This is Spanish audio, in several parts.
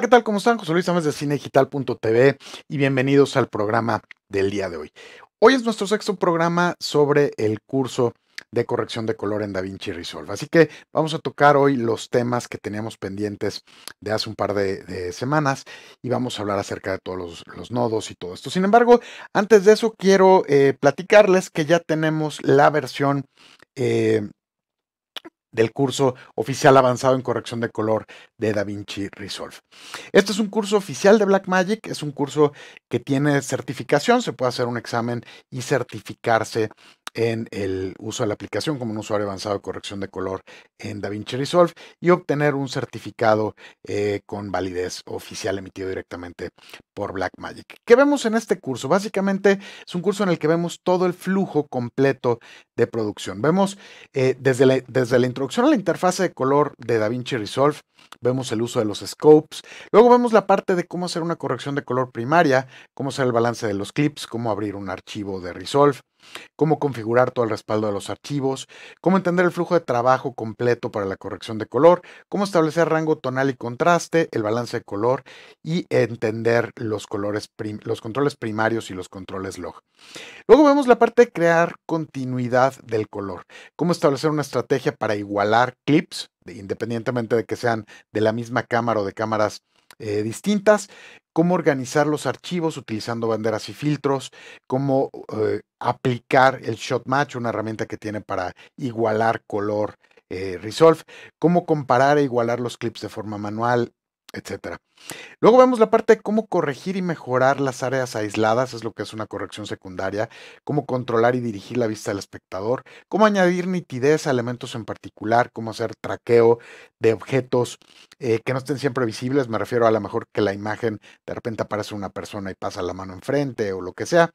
¿qué tal? ¿Cómo están? José Luis Ames de Digital.tv y bienvenidos al programa del día de hoy. Hoy es nuestro sexto programa sobre el curso de corrección de color en DaVinci Resolve. Así que vamos a tocar hoy los temas que teníamos pendientes de hace un par de, semanas y vamos a hablar acerca de todos los, nodos y todo esto. Sin embargo, antes de eso quiero eh, platicarles que ya tenemos la versión eh, del curso oficial avanzado en corrección de color de DaVinci Resolve. Este es un curso oficial de Blackmagic, es un curso que tiene certificación, se puede hacer un examen y certificarse en el uso de la aplicación como un usuario avanzado de corrección de color en DaVinci Resolve y obtener un certificado eh, con validez oficial emitido directamente por Blackmagic. ¿Qué vemos en este curso? Básicamente es un curso en el que vemos todo el flujo completo de producción. Vemos eh, desde, la, desde la introducción a la interfase de color de DaVinci Resolve, vemos el uso de los scopes, luego vemos la parte de cómo hacer una corrección de color primaria, cómo hacer el balance de los clips, cómo abrir un archivo de Resolve, cómo configurar todo el respaldo de los archivos, cómo entender el flujo de trabajo completo para la corrección de color, cómo establecer rango tonal y contraste, el balance de color y entender los, los controles primarios y los controles log. Luego vemos la parte de crear continuidad del color, cómo establecer una estrategia para igualar clips, independientemente de que sean de la misma cámara o de cámaras eh, distintas, cómo organizar los archivos utilizando banderas y filtros, cómo eh, aplicar el Shot Match, una herramienta que tiene para igualar color eh, Resolve, cómo comparar e igualar los clips de forma manual Etcétera. Luego vemos la parte de cómo corregir y mejorar las áreas aisladas, es lo que es una corrección secundaria, cómo controlar y dirigir la vista del espectador, cómo añadir nitidez a elementos en particular, cómo hacer traqueo de objetos eh, que no estén siempre visibles, me refiero a lo mejor que la imagen de repente aparece una persona y pasa la mano enfrente o lo que sea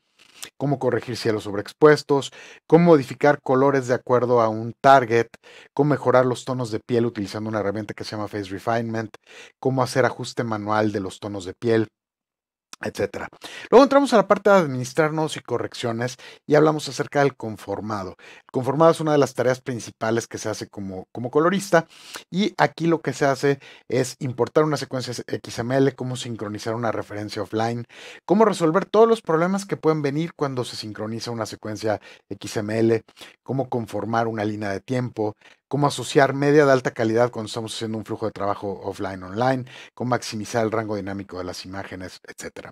cómo corregir cielos sobreexpuestos, cómo modificar colores de acuerdo a un target, cómo mejorar los tonos de piel utilizando una herramienta que se llama Face Refinement, cómo hacer ajuste manual de los tonos de piel, etcétera. Luego entramos a la parte de administrarnos y correcciones y hablamos acerca del conformado. El conformado es una de las tareas principales que se hace como, como colorista y aquí lo que se hace es importar una secuencia XML, cómo sincronizar una referencia offline, cómo resolver todos los problemas que pueden venir cuando se sincroniza una secuencia XML, cómo conformar una línea de tiempo, cómo asociar media de alta calidad cuando estamos haciendo un flujo de trabajo offline-online, cómo maximizar el rango dinámico de las imágenes, etc.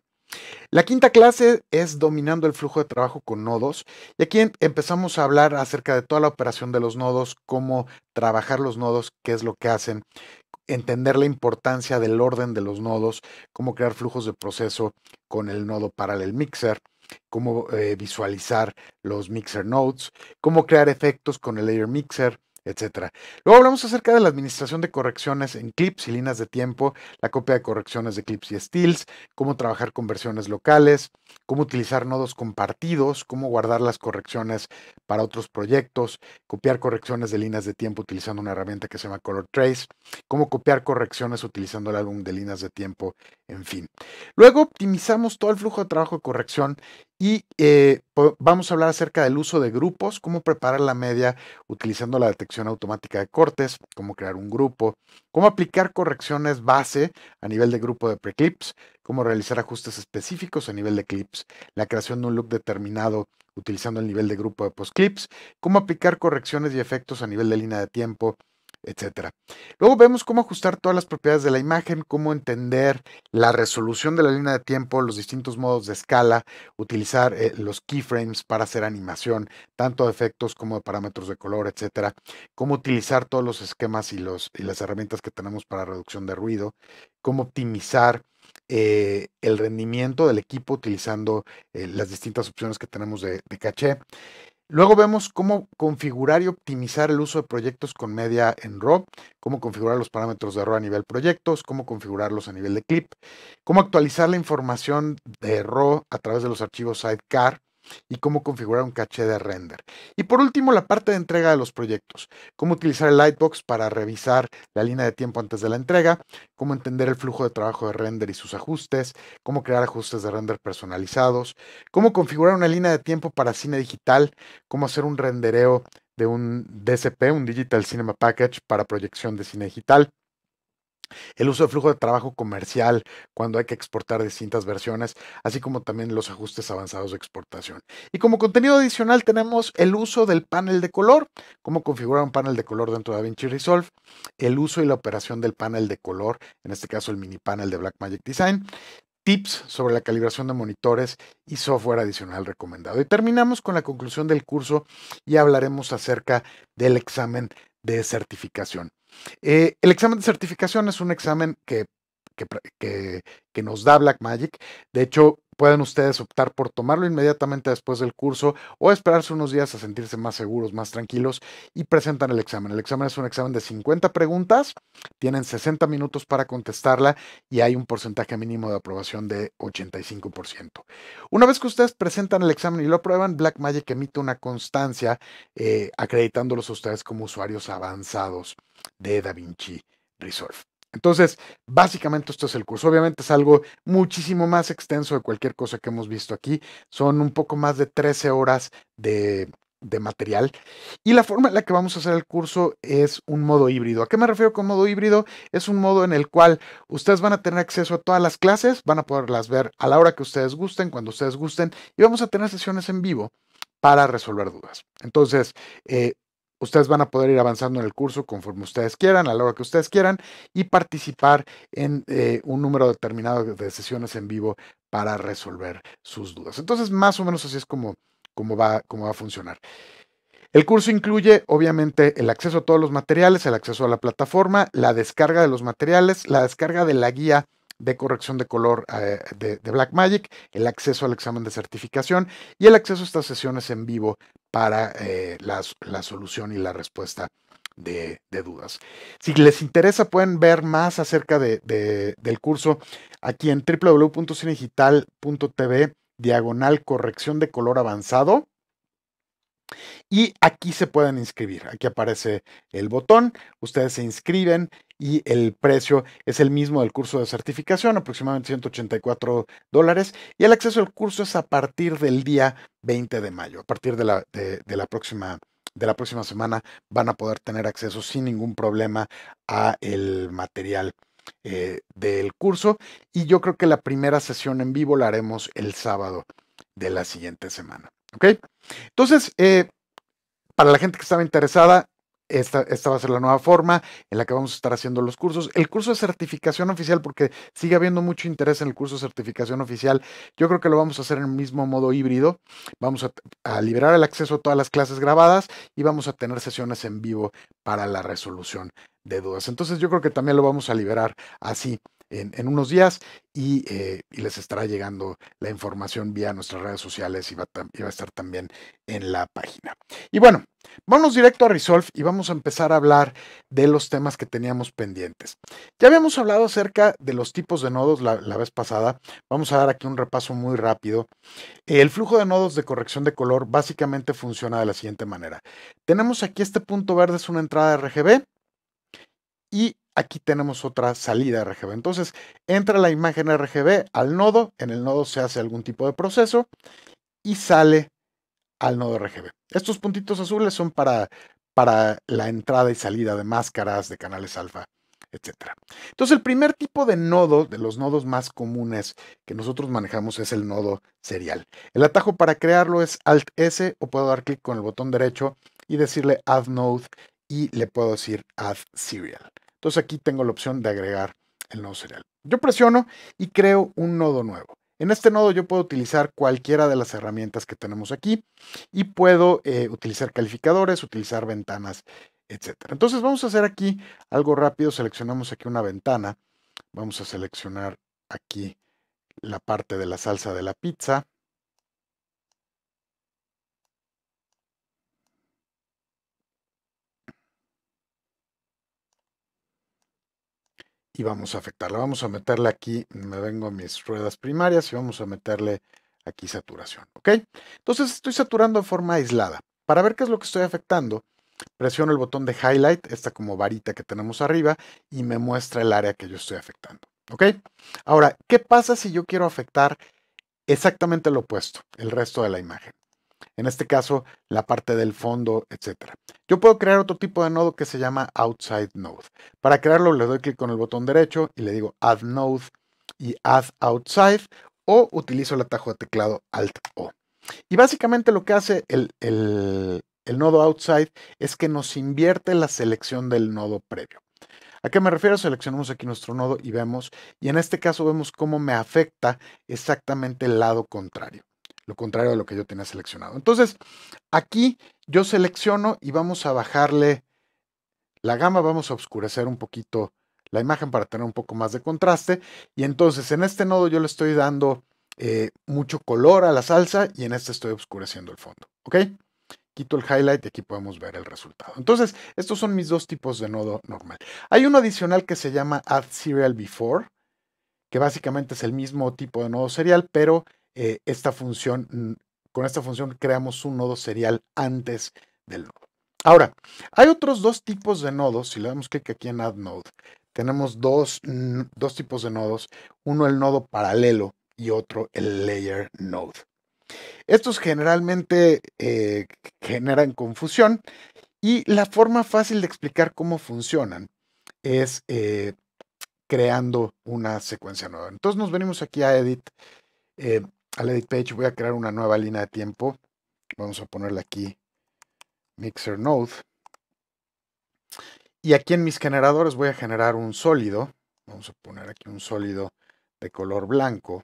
La quinta clase es dominando el flujo de trabajo con nodos y aquí em, empezamos a hablar acerca de toda la operación de los nodos, cómo trabajar los nodos, qué es lo que hacen, entender la importancia del orden de los nodos, cómo crear flujos de proceso con el nodo Parallel Mixer, cómo eh, visualizar los Mixer Nodes, cómo crear efectos con el Layer Mixer, Luego hablamos acerca de la administración de correcciones en clips y líneas de tiempo, la copia de correcciones de clips y stills cómo trabajar con versiones locales, cómo utilizar nodos compartidos, cómo guardar las correcciones para otros proyectos, copiar correcciones de líneas de tiempo utilizando una herramienta que se llama Color Trace, cómo copiar correcciones utilizando el álbum de líneas de tiempo, en fin. Luego optimizamos todo el flujo de trabajo de corrección y eh, vamos a hablar acerca del uso de grupos, cómo preparar la media utilizando la detección automática de cortes, cómo crear un grupo, cómo aplicar correcciones base a nivel de grupo de preclips, cómo realizar ajustes específicos a nivel de clips, la creación de un look determinado utilizando el nivel de grupo de post clips, cómo aplicar correcciones y efectos a nivel de línea de tiempo, Luego vemos cómo ajustar todas las propiedades de la imagen, cómo entender la resolución de la línea de tiempo, los distintos modos de escala, utilizar eh, los keyframes para hacer animación, tanto de efectos como de parámetros de color, etc. Cómo utilizar todos los esquemas y, los, y las herramientas que tenemos para reducción de ruido, cómo optimizar eh, el rendimiento del equipo utilizando eh, las distintas opciones que tenemos de, de caché. Luego vemos cómo configurar y optimizar el uso de proyectos con media en RAW, cómo configurar los parámetros de RAW a nivel proyectos, cómo configurarlos a nivel de clip, cómo actualizar la información de RAW a través de los archivos Sidecar, y cómo configurar un caché de render. Y por último, la parte de entrega de los proyectos, cómo utilizar el Lightbox para revisar la línea de tiempo antes de la entrega, cómo entender el flujo de trabajo de render y sus ajustes, cómo crear ajustes de render personalizados, cómo configurar una línea de tiempo para cine digital, cómo hacer un rendereo de un DCP, un Digital Cinema Package para proyección de cine digital, el uso de flujo de trabajo comercial cuando hay que exportar distintas versiones, así como también los ajustes avanzados de exportación. Y como contenido adicional tenemos el uso del panel de color, cómo configurar un panel de color dentro de DaVinci Resolve, el uso y la operación del panel de color, en este caso el mini panel de Blackmagic Design, tips sobre la calibración de monitores y software adicional recomendado. Y terminamos con la conclusión del curso y hablaremos acerca del examen de certificación. Eh, el examen de certificación es un examen que, que, que nos da Blackmagic. De hecho, Pueden ustedes optar por tomarlo inmediatamente después del curso o esperarse unos días a sentirse más seguros, más tranquilos y presentan el examen. El examen es un examen de 50 preguntas, tienen 60 minutos para contestarla y hay un porcentaje mínimo de aprobación de 85%. Una vez que ustedes presentan el examen y lo aprueban, Blackmagic emite una constancia eh, acreditándolos a ustedes como usuarios avanzados de DaVinci Resolve. Entonces, básicamente esto es el curso. Obviamente es algo muchísimo más extenso de cualquier cosa que hemos visto aquí. Son un poco más de 13 horas de, material. Y la forma en la que vamos a hacer el curso es un modo híbrido. ¿A qué me refiero con modo híbrido? Es un modo en el cual ustedes van a tener acceso a todas las clases, van a poderlas ver a la hora que ustedes gusten, cuando ustedes gusten, y vamos a tener sesiones en vivo para resolver dudas. Entonces, eh, ustedes van a poder ir avanzando en el curso conforme ustedes quieran, a la hora que ustedes quieran, y participar en eh, un número determinado de sesiones en vivo para resolver sus dudas. Entonces, más o menos así es como, va, como va a funcionar. El curso incluye, obviamente, el acceso a todos los materiales, el acceso a la plataforma, la descarga de los materiales, la descarga de la guía de corrección de color eh, de, Blackmagic, el acceso al examen de certificación y el acceso a estas sesiones en vivo para eh, la, solución y la respuesta de, dudas. Si les interesa, pueden ver más acerca del curso aquí en www.cinedigital.tv, diagonal corrección de color avanzado. Y aquí se pueden inscribir. Aquí aparece el botón. Ustedes se inscriben y el precio es el mismo del curso de certificación, aproximadamente 184 dólares. Y el acceso al curso es a partir del día 20 de mayo, a partir de la, próxima de la próxima semana van a poder tener acceso sin ningún problema a el material eh, del curso y yo creo que la primera sesión en vivo la haremos el sábado de la siguiente semana. ¿Ok? Entonces, eh, para la gente que estaba interesada, esta, va a ser la nueva forma en la que vamos a estar haciendo los cursos. El curso de certificación oficial, porque sigue habiendo mucho interés en el curso de certificación oficial, yo creo que lo vamos a hacer en el mismo modo híbrido. Vamos a, a liberar el acceso a todas las clases grabadas y vamos a tener sesiones en vivo para la resolución de dudas. Entonces yo creo que también lo vamos a liberar así en, unos días eh, y, les estará llegando la información vía nuestras redes sociales y va, a estar también en la página. Y bueno, vamos directo a Resolve y vamos a empezar a hablar de los temas que teníamos pendientes. Ya habíamos hablado acerca de los tipos de nodos la, la vez pasada. Vamos a dar aquí un repaso muy rápido. El flujo de nodos de corrección de color básicamente funciona de la siguiente manera. Tenemos aquí este punto verde, es una entrada RGB y aquí tenemos otra salida RGB. Entonces, entra la imagen RGB al nodo, en el nodo se hace algún tipo de proceso y sale al nodo RGB. Estos puntitos azules son para, para la entrada y salida de máscaras, de canales alfa, etc. Entonces, el primer tipo de nodo, de los nodos más comunes que nosotros manejamos, es el nodo serial. El atajo para crearlo es Alt-S o puedo dar clic con el botón derecho y decirle Add Node y le puedo decir Add Serial. Entonces aquí tengo la opción de agregar el nodo serial. Yo presiono y creo un nodo nuevo. En este nodo yo puedo utilizar cualquiera de las herramientas que tenemos aquí y puedo eh, utilizar calificadores, utilizar ventanas, etc. Entonces vamos a hacer aquí algo rápido. Seleccionamos aquí una ventana. Vamos a seleccionar aquí la parte de la salsa de la pizza. y vamos a afectarla. Vamos a meterle aquí, me vengo a mis ruedas primarias y vamos a meterle aquí saturación, ¿ok? Entonces estoy saturando en forma aislada. Para ver qué es lo que estoy afectando, presiono el botón de Highlight, esta como varita que tenemos arriba, y me muestra el área que yo estoy afectando, ¿ok? Ahora, ¿qué pasa si yo quiero afectar exactamente lo opuesto, el resto de la imagen? En este caso, la parte del fondo, etc. Yo puedo crear otro tipo de nodo que se llama Outside Node. Para crearlo le doy clic con el botón derecho y le digo Add Node y Add Outside o utilizo el atajo de teclado Alt O. Y básicamente lo que hace el, el, el nodo Outside es que nos invierte la selección del nodo previo. ¿A qué me refiero? Seleccionamos aquí nuestro nodo y vemos, y en este caso vemos cómo me afecta exactamente el lado contrario lo contrario de lo que yo tenía seleccionado. Entonces, aquí yo selecciono y vamos a bajarle la gama, vamos a oscurecer un poquito la imagen para tener un poco más de contraste. Y entonces en este nodo yo le estoy dando eh, mucho color a la salsa y en este estoy oscureciendo el fondo. ¿Ok? Quito el highlight y aquí podemos ver el resultado. Entonces, estos son mis dos tipos de nodo normal. Hay uno adicional que se llama Add Serial Before, que básicamente es el mismo tipo de nodo serial, pero eh, esta función, mm, con esta función creamos un nodo serial antes del nodo. Ahora, hay otros dos tipos de nodos. Si le damos clic aquí en Add Node, tenemos dos, mm, tipos de nodos. Uno el nodo paralelo y otro el Layer Node. Estos generalmente eh, generan confusión y la forma fácil de explicar cómo funcionan es eh, creando una secuencia nueva. Entonces nos venimos aquí a Edit, al edit page voy a crear una nueva línea de tiempo. Vamos a ponerle aquí mixer node. Y aquí en mis generadores voy a generar un sólido. Vamos a poner aquí un sólido de color blanco.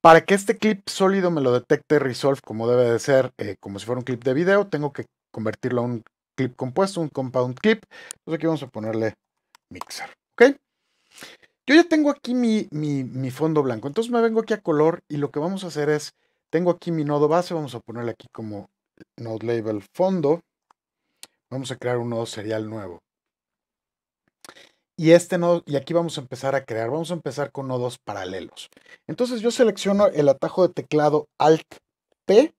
Para que este clip sólido me lo detecte Resolve como debe de ser, eh, como si fuera un clip de video, tengo que convertirlo a un clip compuesto, un compound clip. Entonces aquí vamos a ponerle mixer. ¿Ok? Yo ya tengo aquí mi, fondo blanco, entonces me vengo aquí a color y lo que vamos a hacer es, tengo aquí mi nodo base, vamos a ponerle aquí como node label fondo, vamos a crear un nodo serial nuevo. Y este nodo, y aquí vamos a empezar a crear, vamos a empezar con nodos paralelos. Entonces yo selecciono el atajo de teclado Alt P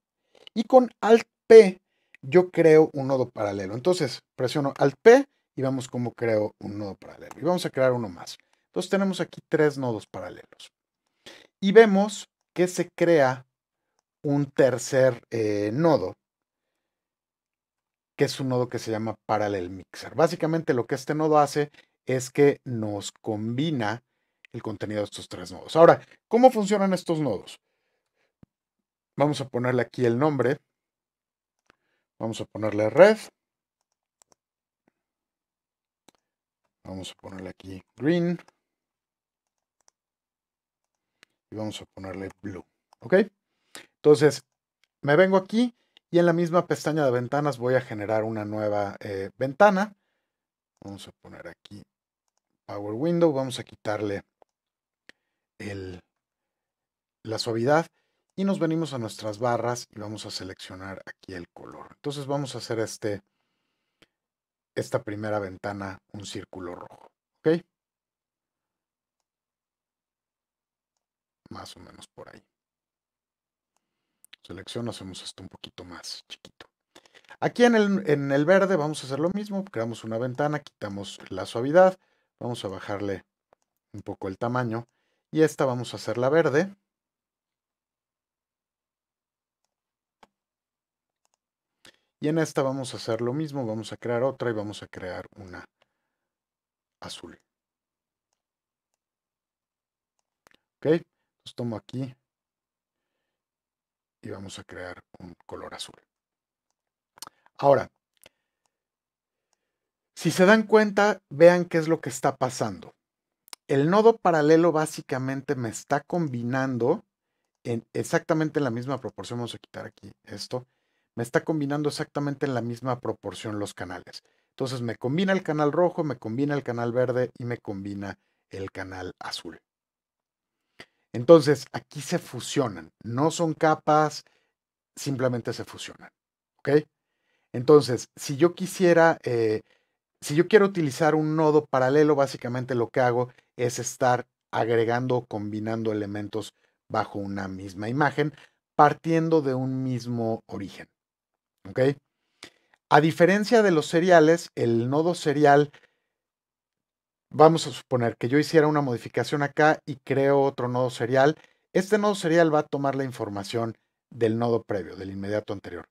y con Alt P yo creo un nodo paralelo. Entonces presiono Alt P y vamos como creo un nodo paralelo. Y vamos a crear uno más. Entonces tenemos aquí tres nodos paralelos. Y vemos que se crea un tercer eh, nodo, que es un nodo que se llama Parallel Mixer. Básicamente lo que este nodo hace es que nos combina el contenido de estos tres nodos. Ahora, ¿cómo funcionan estos nodos? Vamos a ponerle aquí el nombre. Vamos a ponerle red. Vamos a ponerle aquí green. Y vamos a ponerle blue. ¿Ok? Entonces, me vengo aquí y en la misma pestaña de ventanas voy a generar una nueva eh, ventana. Vamos a poner aquí Power Window. Vamos a quitarle el, la suavidad y nos venimos a nuestras barras y vamos a seleccionar aquí el color. Entonces vamos a hacer este esta primera ventana un círculo rojo. ¿Ok? Más o menos por ahí. Selecciono, hacemos esto un poquito más chiquito. Aquí en el, en el verde vamos a hacer lo mismo. Creamos una ventana, quitamos la suavidad. Vamos a bajarle un poco el tamaño. Y esta vamos a hacerla verde. Y en esta vamos a hacer lo mismo, vamos a crear otra y vamos a crear una azul. Ok, entonces tomo aquí y vamos a crear un color azul. Ahora, si se dan cuenta, vean qué es lo que está pasando. El nodo paralelo básicamente me está combinando en exactamente la misma proporción. Vamos a quitar aquí esto me está combinando exactamente en la misma proporción los canales. Entonces me combina el canal rojo, me combina el canal verde y me combina el canal azul. Entonces aquí se fusionan, no son capas, simplemente se fusionan. ¿Ok? Entonces, si yo quisiera, eh, si yo quiero utilizar un nodo paralelo, básicamente lo que hago es estar agregando o combinando elementos bajo una misma imagen, partiendo de un mismo origen. A diferencia de los seriales, el nodo serial, vamos a suponer que yo hiciera una modificación acá y creo otro nodo serial, este nodo serial va a tomar la información del nodo previo, del inmediato anterior.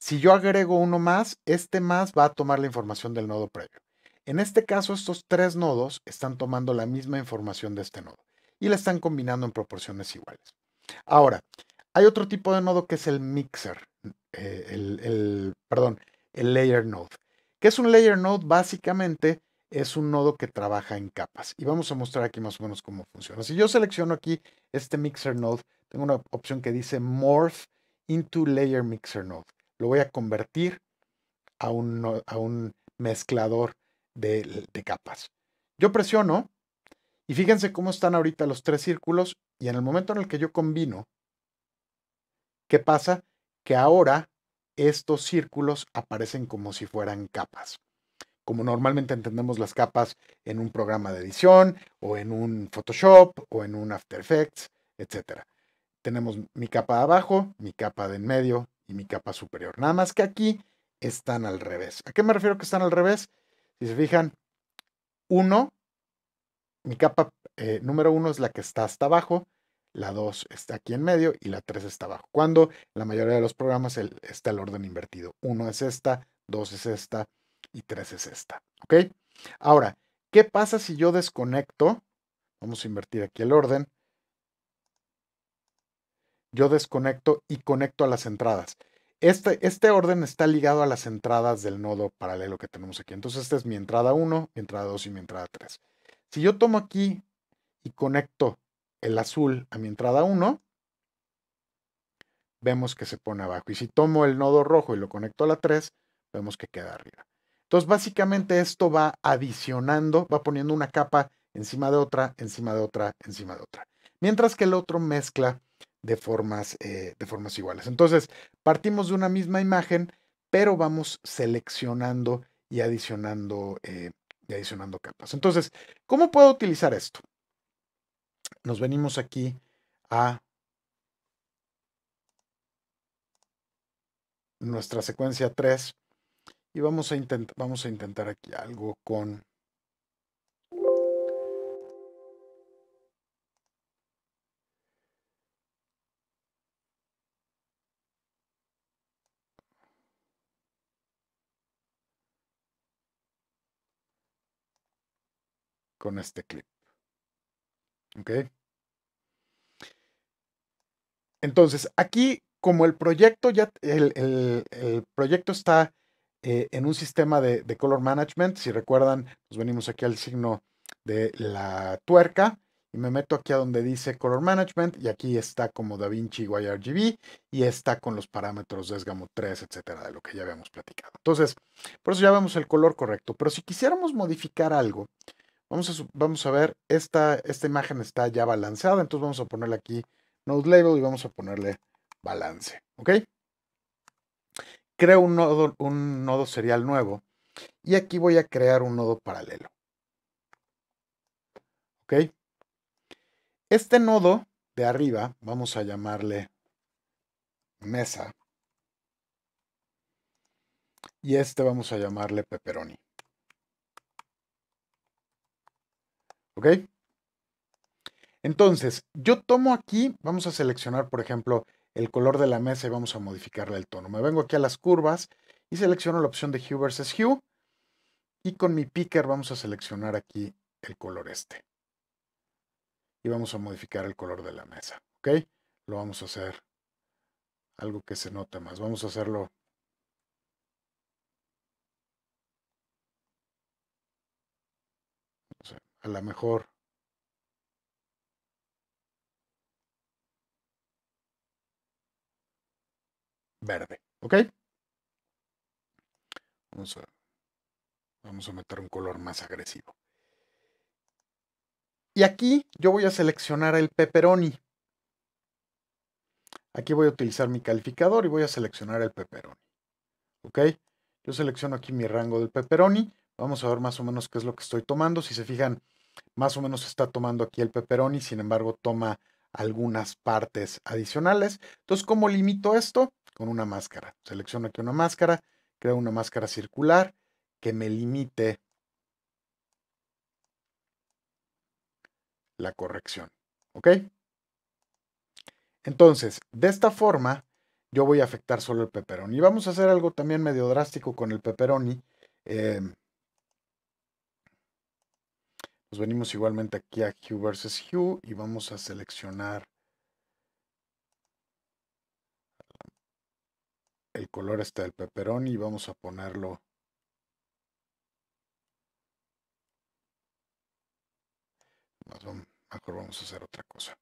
Si yo agrego uno más, este más va a tomar la información del nodo previo. En este caso, estos tres nodos están tomando la misma información de este nodo y la están combinando en proporciones iguales. Ahora, hay otro tipo de nodo que es el mixer. Eh, el, perdón, el layer node. ¿Qué es un layer node? Básicamente es un nodo que trabaja en capas. Y vamos a mostrar aquí más o menos cómo funciona. Si yo selecciono aquí este mixer node, tengo una opción que dice morph into layer mixer node. Lo voy a convertir a un, a un mezclador de, de capas. Yo presiono y fíjense cómo están ahorita los tres círculos y en el momento en el que yo combino, ¿qué pasa? que ahora estos círculos aparecen como si fueran capas. Como normalmente entendemos las capas en un programa de edición o en un Photoshop o en un After Effects, etc. Tenemos mi capa de abajo, mi capa de en medio y mi capa superior. Nada más que aquí están al revés. ¿A qué me refiero que están al revés? Si se fijan, uno, mi capa eh, número uno es la que está hasta abajo, la 2 está aquí en medio y la 3 está abajo. Cuando la mayoría de los programas está el orden invertido. 1 es esta, 2 es esta y 3 es esta. ¿Ok? Ahora, ¿qué pasa si yo desconecto? Vamos a invertir aquí el orden. Yo desconecto y conecto a las entradas. Este, este, orden está ligado a las entradas del nodo paralelo que tenemos aquí. Entonces, esta es mi entrada 1, mi entrada 2 y mi entrada 3. Si yo tomo aquí y conecto el azul a mi entrada 1, vemos que se pone abajo. Y si tomo el nodo rojo y lo conecto a la 3, vemos que queda arriba. Entonces, básicamente esto va adicionando, va poniendo una capa encima de otra, encima de otra, encima de otra. Mientras que el otro mezcla de formas, eh, de formas iguales. Entonces, partimos de una misma imagen, pero vamos seleccionando y adicionando, eh, y adicionando capas. Entonces, ¿cómo puedo utilizar esto? nos venimos aquí a nuestra secuencia 3 y vamos a, vamos a intentar aquí algo con con este clip. ¿Ok? Entonces, aquí, como el proyecto ya, el, proyecto está eh, en un sistema de, color management, si recuerdan, nos venimos aquí al signo de la tuerca y me meto aquí a donde dice color management y aquí está como DaVinci YRGB y está con los parámetros de Esgamo 3, etcétera, de lo que ya habíamos platicado. Entonces, por eso ya vemos el color correcto, pero si quisiéramos modificar algo, Vamos a, ver, esta, esta imagen está ya balanceada, entonces vamos a ponerle aquí node label y vamos a ponerle balance, ¿ok? Creo un nodo, un nodo serial nuevo y aquí voy a crear un nodo paralelo, ¿ok? Este nodo de arriba, vamos a llamarle mesa y este vamos a llamarle pepperoni. ¿Ok? Entonces, yo tomo aquí, vamos a seleccionar, por ejemplo, el color de la mesa y vamos a modificarle el tono. Me vengo aquí a las curvas y selecciono la opción de Hue versus Hue. Y con mi picker vamos a seleccionar aquí el color este. Y vamos a modificar el color de la mesa. ¿Ok? Lo vamos a hacer algo que se note más. Vamos a hacerlo a lo mejor verde, ¿ok? Vamos a, vamos a meter un color más agresivo. Y aquí yo voy a seleccionar el pepperoni. Aquí voy a utilizar mi calificador y voy a seleccionar el pepperoni. ¿Ok? Yo selecciono aquí mi rango del pepperoni. Vamos a ver más o menos qué es lo que estoy tomando. Si se fijan, más o menos está tomando aquí el pepperoni, sin embargo toma algunas partes adicionales. Entonces, ¿cómo limito esto? Con una máscara. Selecciono aquí una máscara, creo una máscara circular que me limite la corrección. ¿Ok? Entonces, de esta forma, yo voy a afectar solo el pepperoni. Y vamos a hacer algo también medio drástico con el pepperoni. Em, nos venimos igualmente aquí a Hue versus Hue y vamos a seleccionar el color este del peperón y vamos a ponerlo mejor vamos a hacer otra cosa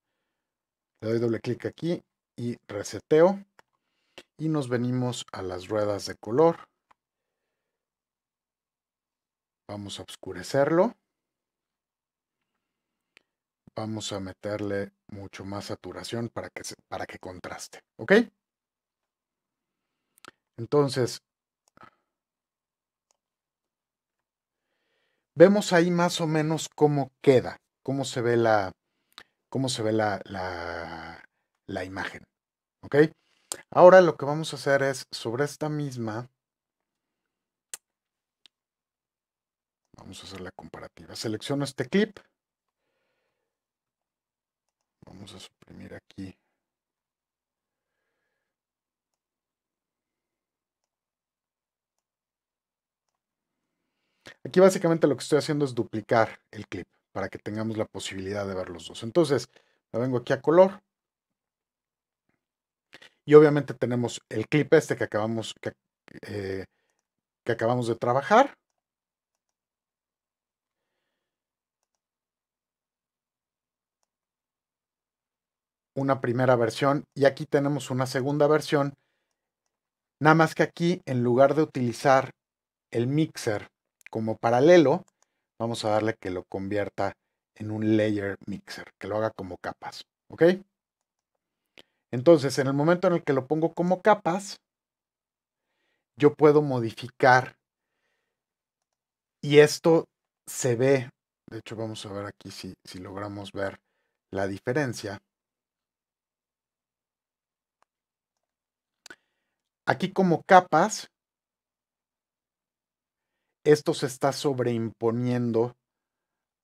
le doy doble clic aquí y reseteo y nos venimos a las ruedas de color vamos a oscurecerlo vamos a meterle mucho más saturación para que, para que contraste, ¿ok? Entonces, vemos ahí más o menos cómo queda, cómo se ve la, cómo se ve la, la imagen, ¿ok? Ahora lo que vamos a hacer es sobre esta misma, vamos a hacer la comparativa. Selecciono este clip, Vamos a suprimir aquí. Aquí básicamente lo que estoy haciendo es duplicar el clip para que tengamos la posibilidad de ver los dos. Entonces, me vengo aquí a color. Y obviamente tenemos el clip este que acabamos, que, eh, que acabamos de trabajar. una primera versión y aquí tenemos una segunda versión. Nada más que aquí, en lugar de utilizar el mixer como paralelo, vamos a darle que lo convierta en un layer mixer, que lo haga como capas. ¿Ok? Entonces, en el momento en el que lo pongo como capas, yo puedo modificar y esto se ve. De hecho, vamos a ver aquí si, si logramos ver la diferencia. Aquí como capas, esto se está sobreimponiendo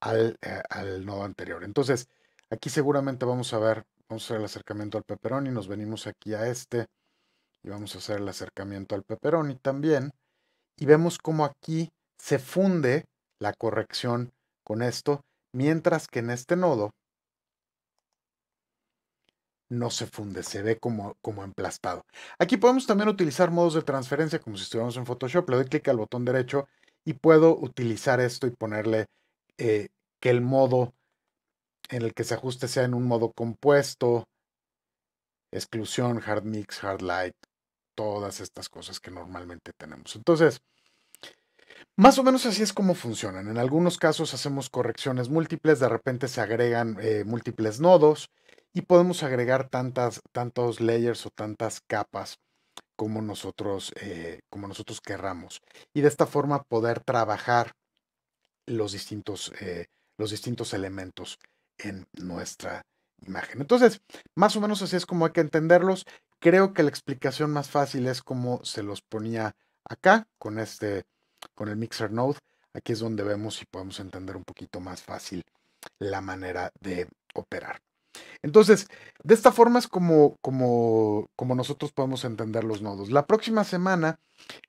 al, eh, al nodo anterior. Entonces, aquí seguramente vamos a ver, vamos a hacer el acercamiento al peperón nos venimos aquí a este y vamos a hacer el acercamiento al peperoni también. Y vemos cómo aquí se funde la corrección con esto, mientras que en este nodo no se funde, se ve como, como emplastado. Aquí podemos también utilizar modos de transferencia como si estuviéramos en Photoshop. Le doy clic al botón derecho y puedo utilizar esto y ponerle eh, que el modo en el que se ajuste sea en un modo compuesto, exclusión, hard mix, hard light, todas estas cosas que normalmente tenemos. Entonces, más o menos así es como funcionan. En algunos casos hacemos correcciones múltiples, de repente se agregan eh, múltiples nodos y podemos agregar tantas, tantos layers o tantas capas como nosotros, eh, como nosotros querramos. Y de esta forma poder trabajar los distintos, eh, los distintos elementos en nuestra imagen. Entonces, más o menos así es como hay que entenderlos. Creo que la explicación más fácil es como se los ponía acá con este, con el Mixer Node. Aquí es donde vemos y podemos entender un poquito más fácil la manera de operar. Entonces, de esta forma es como, como, como nosotros podemos entender los nodos. La próxima semana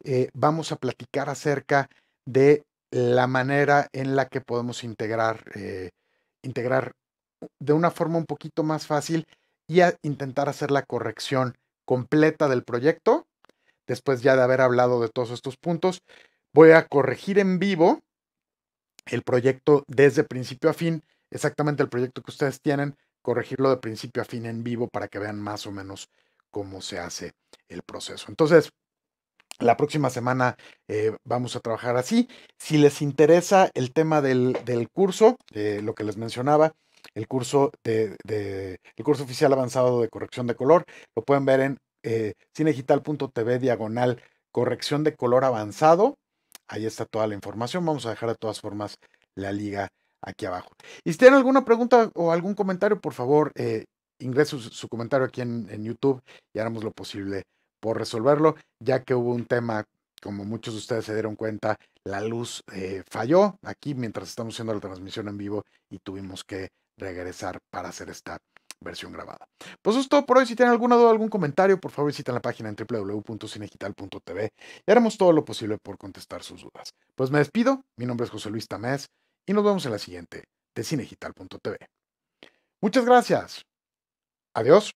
eh, vamos a platicar acerca de la manera en la que podemos integrar, eh, integrar de una forma un poquito más fácil y intentar hacer la corrección completa del proyecto. Después ya de haber hablado de todos estos puntos, voy a corregir en vivo el proyecto desde principio a fin, exactamente el proyecto que ustedes tienen corregirlo de principio a fin en vivo para que vean más o menos cómo se hace el proceso. Entonces, la próxima semana eh, vamos a trabajar así. Si les interesa el tema del, curso, eh, lo que les mencionaba, el curso, de, el curso oficial avanzado de corrección de color, lo pueden ver en eh, cinegital.tv diagonal corrección de color avanzado. Ahí está toda la información. Vamos a dejar de todas formas la liga aquí abajo. Y si tienen alguna pregunta o algún comentario, por favor, eh, ingrese su, comentario aquí en, YouTube y haremos lo posible por resolverlo, ya que hubo un tema, como muchos de ustedes se dieron cuenta, la luz eh, falló aquí mientras estamos haciendo la transmisión en vivo y tuvimos que regresar para hacer esta versión grabada. Pues eso es todo por hoy. Si tienen alguna duda o algún comentario, por favor visiten la página en www.cinegital.tv y haremos todo lo posible por contestar sus dudas. Pues me despido. Mi nombre es José Luis Tamés y nos vemos en la siguiente de cinegital.tv. Muchas gracias. Adiós.